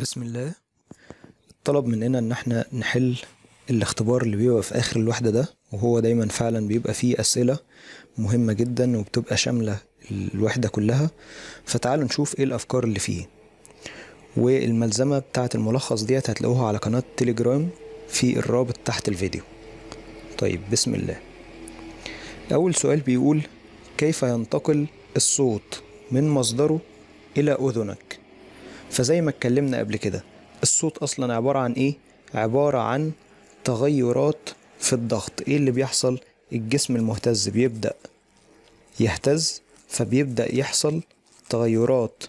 بسم الله طلب مننا ان احنا نحل الاختبار اللي بيبقى في اخر الوحدة ده وهو دايما فعلا بيبقى فيه اسئلة مهمة جدا وبتبقى شاملة الوحدة كلها فتعالوا نشوف ايه الافكار اللي فيه والملزمة بتاعة الملخص ديت هتلاقوها على قناة تليجرام في الرابط تحت الفيديو طيب بسم الله اول سؤال بيقول كيف ينتقل الصوت من مصدره الى اذنك فزي ما اتكلمنا قبل كده الصوت اصلا عباره عن ايه عباره عن تغيرات في الضغط ايه اللي بيحصل الجسم المهتز بيبدا يهتز فبيبدا يحصل تغيرات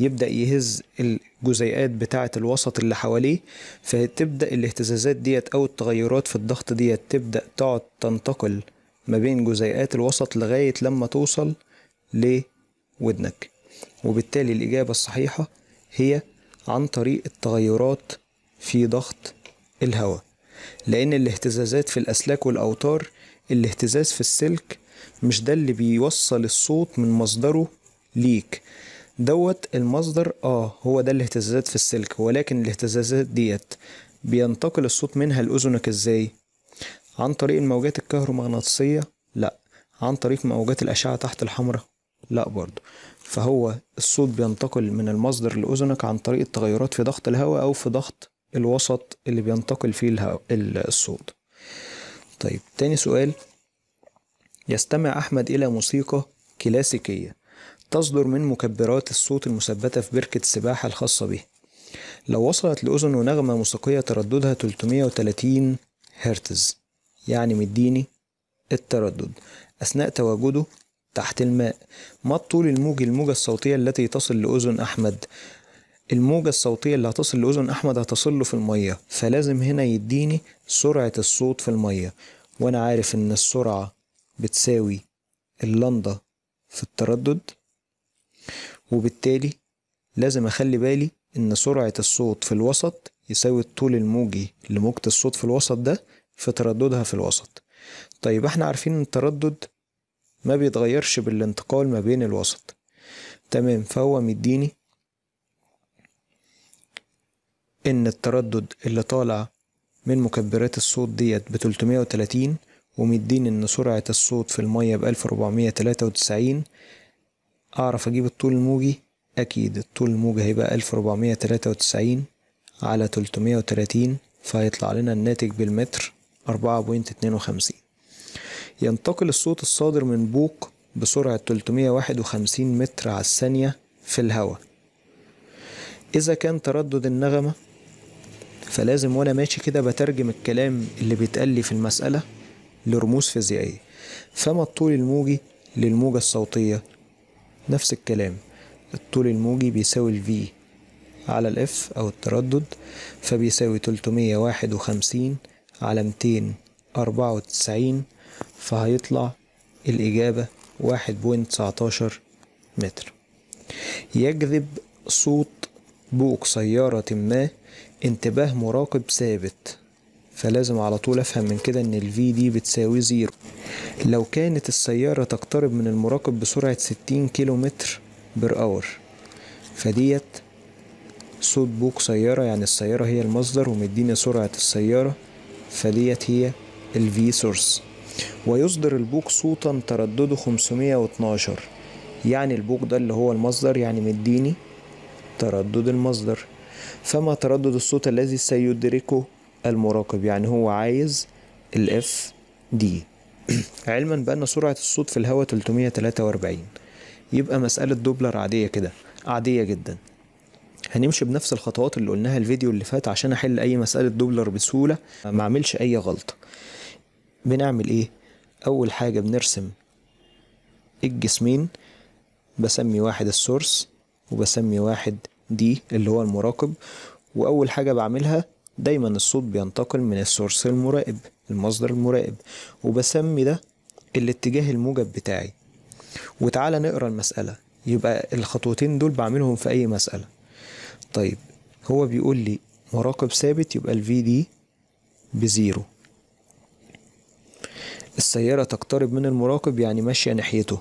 يبدا يهز الجزيئات بتاعه الوسط اللي حواليه فتبدا الاهتزازات ديت او التغيرات في الضغط ديت تبدا تقعد تنتقل ما بين جزيئات الوسط لغايه لما توصل لودنك وبالتالي الاجابه الصحيحه هي عن طريق التغيرات في ضغط الهواء لأن الاهتزازات في الأسلاك والأوتار الاهتزاز في السلك مش ده اللي بيوصل الصوت من مصدره ليك دوت المصدر اه هو ده الاهتزازات في السلك ولكن الاهتزازات ديت بينتقل الصوت منها لأذنك ازاي عن طريق الموجات الكهرومغناطيسية لا عن طريق موجات الأشعة تحت الحمراء لا برضو فهو الصوت بينتقل من المصدر لأذنك عن طريق التغيرات في ضغط الهواء أو في ضغط الوسط اللي بينتقل فيه الهواء الصوت طيب تاني سؤال يستمع أحمد إلى موسيقى كلاسيكية تصدر من مكبرات الصوت المثبتة في بركة السباحة الخاصة به لو وصلت لأذنه نغمة موسيقية ترددها 330 هرتز يعني مديني التردد أثناء تواجده تحت الماء ما طول الموج الموجة الصوتية التي تصل لأذن أحمد الموجة الصوتية اللي هتصل لأذن أحمد هتصل له في المية فلازم هنا يديني سرعة الصوت في المية وأنا عارف إن السرعة بتساوي اللندا في التردد وبالتالي لازم أخلي بالي إن سرعة الصوت في الوسط يساوي الطول الموجي لموجة الصوت في الوسط ده في ترددها في الوسط طيب احنا عارفين ان التردد ما بيتغيرش بالانتقال ما بين الوسط تمام فهو مديني ان التردد اللي طالع من مكبرات الصوت ديت ب 330 ومديني ان سرعة الصوت في المية ب 1493 اعرف اجيب الطول الموجي اكيد الطول الموجي هيبقى 1493 على 330 فهيطلع لنا الناتج بالمتر 4.52 ينتقل الصوت الصادر من بوق بسرعة 351 متر على الثانية في الهواء إذا كان تردد النغمة فلازم وأنا ماشي كده بترجم الكلام اللي بيتقلي في المسألة لرموز فيزيائية فما الطول الموجي للموجة الصوتية نفس الكلام الطول الموجي بيساوي V على الاف أو التردد فبيساوي 351 على 294 فهيطلع الإجابة واحد بوينت تسعتاشر متر يجذب صوت بوق سيارة ما انتباه مراقب ثابت فلازم على طول افهم من كده ان الفي دي بتساوي زيرو لو كانت السيارة تقترب من المراقب بسرعة ستين كيلو متر بر اور فديت صوت بوق سيارة يعني السيارة هي المصدر ومديني سرعة السيارة فديت هي الفي سورس ويصدر البوق صوتا تردده 512 يعني البوق ده اللي هو المصدر يعني مديني تردد المصدر فما تردد الصوت الذي سيدركه المراقب يعني هو عايز الاف دي علما بأن سرعة الصوت في الهواء 343 يبقى مسألة دوبلر عادية كده عادية جدا هنمشي بنفس الخطوات اللي قلناها الفيديو اللي فات عشان احل اي مسألة دوبلر بسهولة ما اعملش اي غلطة بنعمل ايه أول حاجة بنرسم الجسمين بسمي واحد السورس وبسمي واحد دي اللي هو المراقب وأول حاجة بعملها دايما الصوت بينتقل من السورس المراقب المصدر المراقب وبسمي ده الاتجاه الموجب بتاعي وتعالى نقرا المسألة يبقى الخطوتين دول بعملهم في أي مسألة طيب هو بيقول لي مراقب ثابت يبقى الفي دي بزيرو السيارة تقترب من المراقب يعني ماشية ناحيته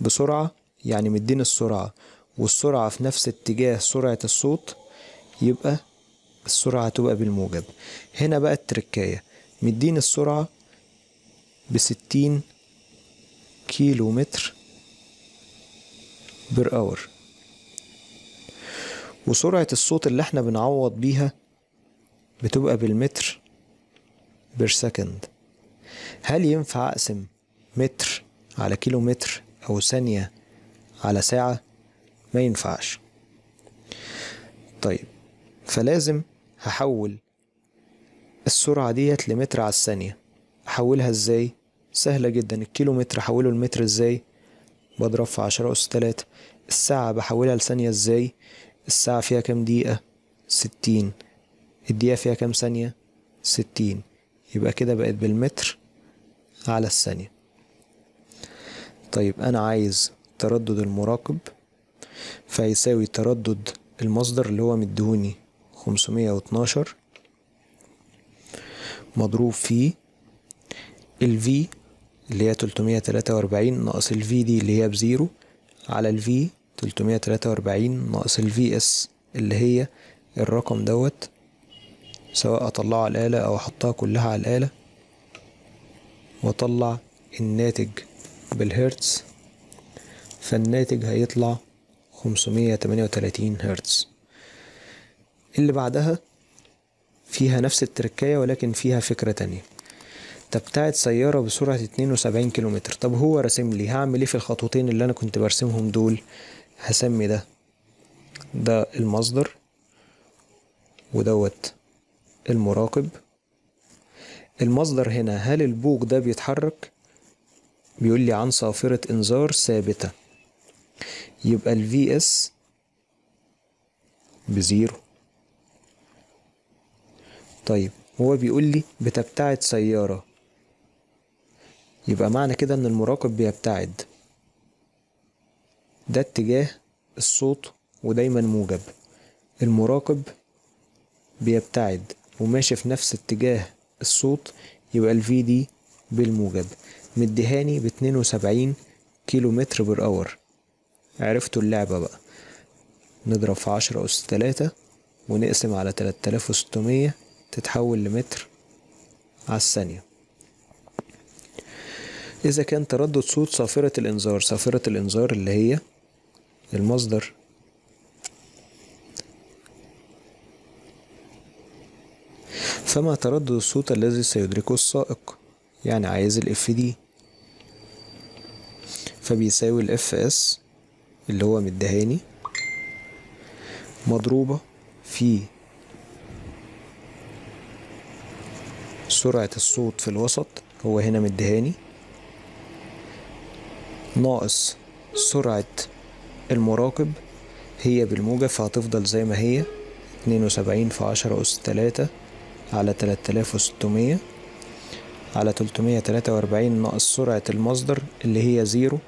بسرعة يعني مدين السرعة والسرعة في نفس اتجاه سرعة الصوت يبقى السرعة تبقى بالموجب هنا بقى التركاية مدين السرعة بستين كيلو متر بر اور وسرعة الصوت اللي احنا بنعوض بيها بتبقى بالمتر بير سكند هل ينفع أقسم متر على كيلو متر أو ثانية على ساعة ما ينفعش طيب فلازم هحول السرعة ديت لمتر على الثانية أحولها إزاي؟ سهلة جدا الكيلو متر أحوله لمتر إزاي؟ بضرب في عشرة أس تلاتة الساعة بحولها لثانية إزاي؟ الساعة فيها كام دقيقة؟ ستين الدقيقة فيها كام ثانية؟ ستين يبقى كده بقت بالمتر على الثانية طيب أنا عايز تردد المراقب فيساوي تردد المصدر اللي هو مديهوني واتناشر مضروب في ال V اللي هي تلتمية تلاتة واربعين ناقص ال V دي اللي هي بزيرو على ال V واربعين ناقص ال VS اللي هي الرقم دوت سواء أطلعه على الآلة أو أحطها كلها على الآلة وأطلع الناتج بالهرتز فالناتج هيطلع 538 هرتز اللي بعدها فيها نفس التركية ولكن فيها فكرة تانية تبتعد سيارة بسرعة 72 كيلومتر طب هو رسم لي هعمل ايه في الخطوتين اللي انا كنت برسمهم دول هسمي ده ده المصدر ودوت المراقب المصدر هنا هل البوق ده بيتحرك بيقول لي عن صافرة انذار ثابتة يبقى ال VS بزيرو طيب هو بيقول لي بتبتعد سيارة يبقى معنى كده ان المراقب بيبتعد ده اتجاه الصوت ودايما موجب المراقب بيبتعد وماشي في نفس اتجاه الصوت يبقى الفي دي بالموجب مديهاني ب 72 كيلو متر بر اور عرفتوا اللعبة بقى نضرب في عشرة أس تلاتة ونقسم على تلاتلاف آلاف وستمية تتحول لمتر على الثانية إذا كان تردد صوت صافرة الإنذار صافرة الإنذار اللي هي المصدر فما تردد الصوت الذي سيدركه السائق يعني عايز ال اف دي فبيساوي ال اف اس اللي هو مدهاني مضروبة في سرعة الصوت في الوسط هو هنا مدهاني ناقص سرعة المراقب هي بالموجة فهتفضل زي ما هي اتنين وسبعين في عشرة أس تلاتة على 3600 على 343 ناقص سرعة المصدر اللي هي زيرو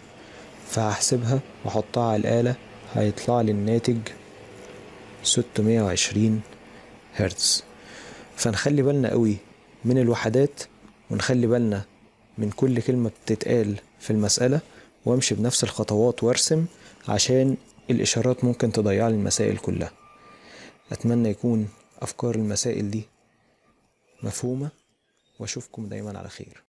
فهحسبها واحطها على الآلة هيطلع لي الناتج 620 هرتز فنخلي بالنا قوي من الوحدات ونخلي بالنا من كل كلمة بتتقال في المسألة وامشي بنفس الخطوات وارسم عشان الإشارات ممكن تضيع المسائل كلها أتمنى يكون أفكار المسائل دي مفهومة واشوفكم دايما على خير